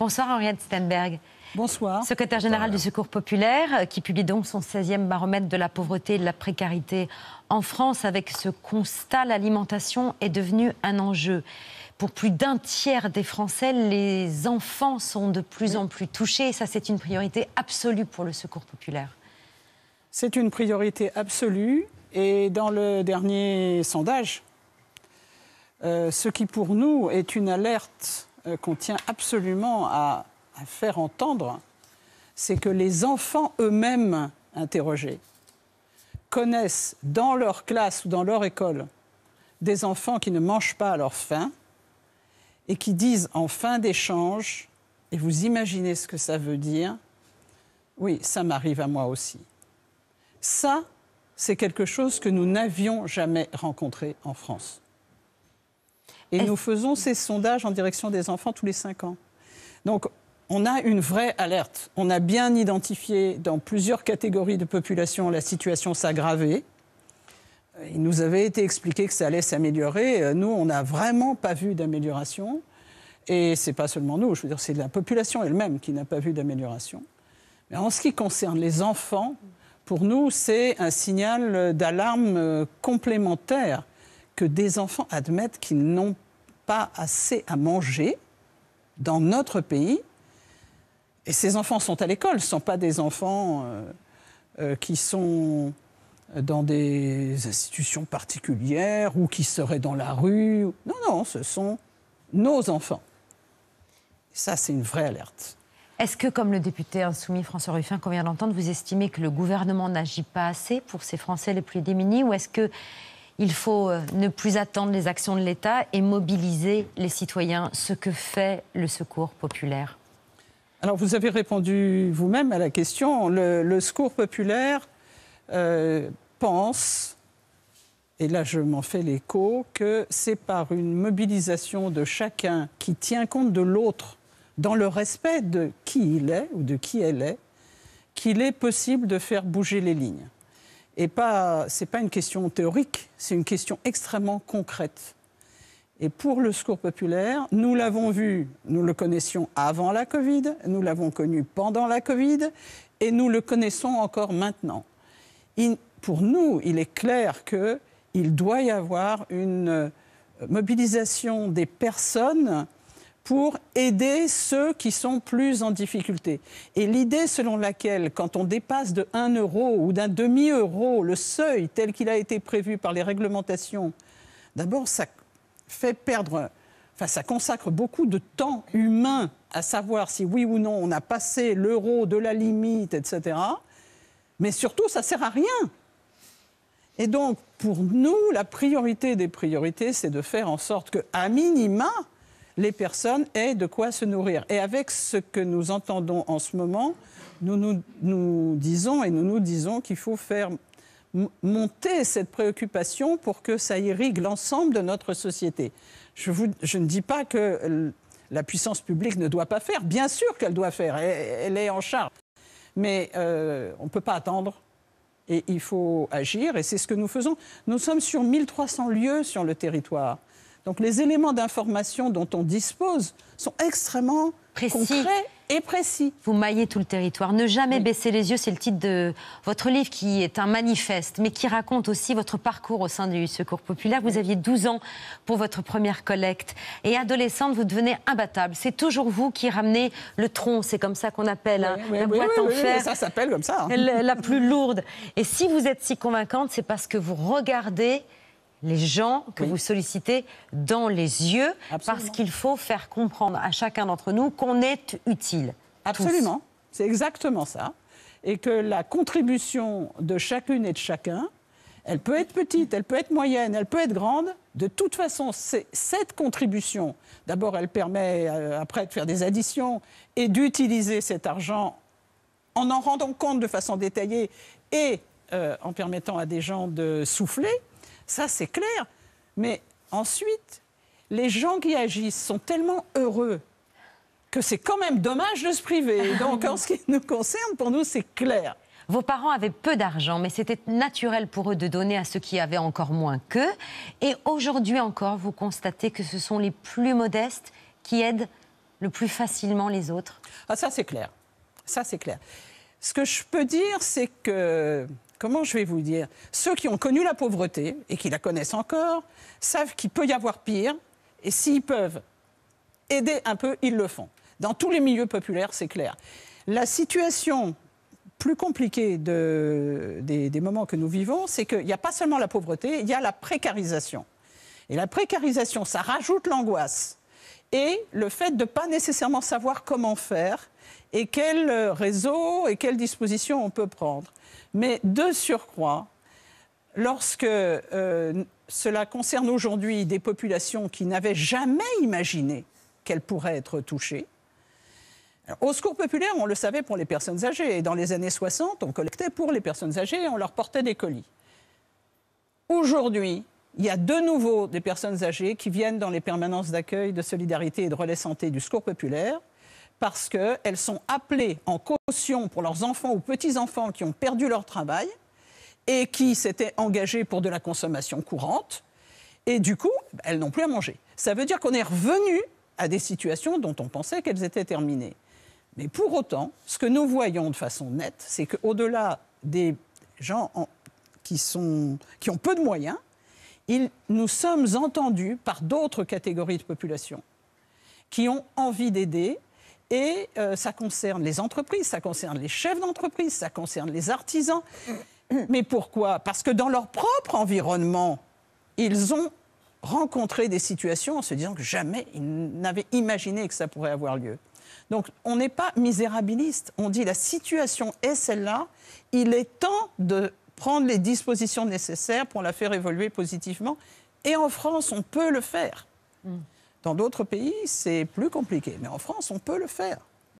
Bonsoir Henriette Stenberg. Bonsoir. Secrétaire générale du Secours populaire, euh, qui publie donc son 16e baromètre de la pauvreté et de la précarité en France. Avec ce constat, l'alimentation est devenue un enjeu. Pour plus d'un tiers des Français, les enfants sont de plus en plus touchés. Et ça, c'est une priorité absolue pour le Secours populaire. C'est une priorité absolue. Et dans le dernier sondage, euh, ce qui pour nous est une alerte euh, qu'on tient absolument à faire entendre, c'est que les enfants eux-mêmes interrogés connaissent dans leur classe ou dans leur école des enfants qui ne mangent pas à leur faim et qui disent en fin d'échange, et vous imaginez ce que ça veut dire, oui, ça m'arrive à moi aussi. Ça, c'est quelque chose que nous n'avions jamais rencontré en France. Et nous faisons ces sondages en direction des enfants tous les 5 ans. Donc, on a une vraie alerte. On a bien identifié dans plusieurs catégories de population la situation s'aggraver. Il nous avait été expliqué que ça allait s'améliorer. Nous, on n'a vraiment pas vu d'amélioration. Et c'est pas seulement nous, je veux dire, c'est la population elle-même qui n'a pas vu d'amélioration. Mais en ce qui concerne les enfants, pour nous, c'est un signal d'alarme euh, complémentaire que des enfants admettent qu'ils n'ont pas assez à manger dans notre pays. Et ces enfants sont à l'école, ne sont pas des enfants euh, euh, qui sont dans des institutions particulières ou qui seraient dans la rue. Non, non, ce sont nos enfants. ça, c'est une vraie alerte. Est-ce que, comme le député insoumis François Ruffin qu'on vient d'entendre, vous estimez que le gouvernement n'agit pas assez pour ces Français les plus démunis ou est-ce que il faut euh, ne plus attendre les actions de l'État et mobiliser les citoyens, ce que fait le secours populaire. Alors vous avez répondu vous-même à la question. Le, secours populaire euh, pense, et là je m'en fais l'écho, que c'est par une mobilisation de chacun qui tient compte de l'autre, dans le respect de qui il est ou de qui elle est, qu'il est possible de faire bouger les lignes. Et ce c'est pas une question théorique, c'est une question extrêmement concrète. Et pour le secours populaire, nous l'avons vu, nous le connaissions avant la Covid, nous l'avons connu pendant la Covid, et nous le connaissons encore maintenant. pour nous, il est clair qu'il doit y avoir une euh, mobilisation des personnes pour aider ceux qui sont plus en difficulté. Et l'idée selon laquelle, quand on dépasse de 1 euro ou d'un demi-euro le seuil tel qu'il a été prévu par les réglementations, d'abord, ça fait perdre, enfin, ça consacre beaucoup de temps humain à savoir si oui ou non on a passé l'euro de la limite, etc. Mais surtout, ça sert à rien. Et donc, pour nous, la priorité des priorités, c'est de faire en sorte que, à minima, les personnes aient de quoi se nourrir. Et avec ce que nous entendons en ce moment, nous nous, disons et nous nous disons qu'il faut faire monter cette préoccupation pour que ça irrigue l'ensemble de notre société. Je, ne dis pas que la puissance publique ne doit pas faire. Bien sûr qu'elle doit faire. Elle, est en charge. Mais euh, on ne peut pas attendre. Et il faut agir. Et c'est ce que nous faisons. Nous sommes sur 1300 lieux sur le territoire. Donc les éléments d'information dont on dispose sont extrêmement précis. concrets et précis. Vous maillez tout le territoire. Ne jamais baisser les yeux, c'est le titre de votre livre qui est un manifeste, mais qui raconte aussi votre parcours au sein du Secours populaire. Vous aviez 12 ans pour votre première collecte et adolescente, vous devenez imbattable. C'est toujours vous qui ramenez le tronc, c'est comme ça qu'on appelle hein, la boîte en fer. ça s'appelle comme ça. Hein. la plus lourde. Et si vous êtes si convaincante, c'est parce que vous regardez les gens que vous sollicitez dans les yeux, parce qu'il faut faire comprendre à chacun d'entre nous qu'on est utile. Absolument, c'est exactement ça. Et que la contribution de chacune et de chacun, elle peut être petite, elle peut être moyenne, elle peut être grande. De toute façon, cette contribution, d'abord, elle permet euh, après de faire des additions et d'utiliser cet argent en en rendant compte de façon détaillée et euh, en permettant à des gens de souffler ça, c'est clair. Mais ensuite, les gens qui agissent sont tellement heureux que c'est quand même dommage de se priver. Donc, en ce qui nous concerne, pour nous, c'est clair. Vos parents avaient peu d'argent, mais c'était naturel pour eux de donner à ceux qui avaient encore moins qu'eux. Et aujourd'hui encore, vous constatez que ce sont les plus modestes qui aident le plus facilement les autres. Ah, ça, c'est clair. Ça, c'est clair. Ce que je peux dire, c'est que comment je vais vous dire Ceux qui ont connu la pauvreté et qui la connaissent encore savent qu'il peut y avoir pire. Et s'ils peuvent aider un peu, ils le font. Dans tous les milieux populaires, c'est clair. La situation plus compliquée des, des moments que nous vivons, c'est qu'il n'y a pas seulement la pauvreté, il y a la précarisation. Et la précarisation, ça rajoute l'angoisse et le fait de ne pas nécessairement savoir comment faire et quel euh, réseau et quelles dispositions on peut prendre. Mais de surcroît, lorsque euh, cela concerne aujourd'hui des populations qui n'avaient jamais imaginé qu'elles pourraient être touchées, au secours populaire, on le savait pour les personnes âgées. Et dans les années 60, on collectait pour les personnes âgées et on leur portait des colis. Aujourd'hui, il y a de nouveau des personnes âgées qui viennent dans les permanences d'accueil de solidarité et de relais santé du Secours populaire parce qu'elles sont appelées en caution pour leurs enfants ou petits-enfants qui ont perdu leur travail et qui s'étaient engagés pour de la consommation courante. Et du coup, elles n'ont plus à manger. Ça veut dire qu'on est revenu à des situations dont on pensait qu'elles étaient terminées. Mais pour autant, ce que nous voyons de façon nette, c'est qu'au-delà des gens qui, sont... qui ont peu de moyens, nous sommes entendus par d'autres catégories de population qui ont envie d'aider. Et euh, ça concerne les entreprises, ça concerne les chefs d'entreprise, ça concerne les artisans. Mais pourquoi Parce que dans leur propre environnement, ils ont rencontré des situations en se disant que jamais ils n'avaient imaginé que ça pourrait avoir lieu. Donc on n'est pas misérabiliste, on dit la situation est celle-là, il est temps de prendre les dispositions nécessaires pour la faire évoluer positivement. Et en France, on peut le faire. Mm. Dans d'autres pays, c'est plus compliqué. Mais en France, on peut le faire.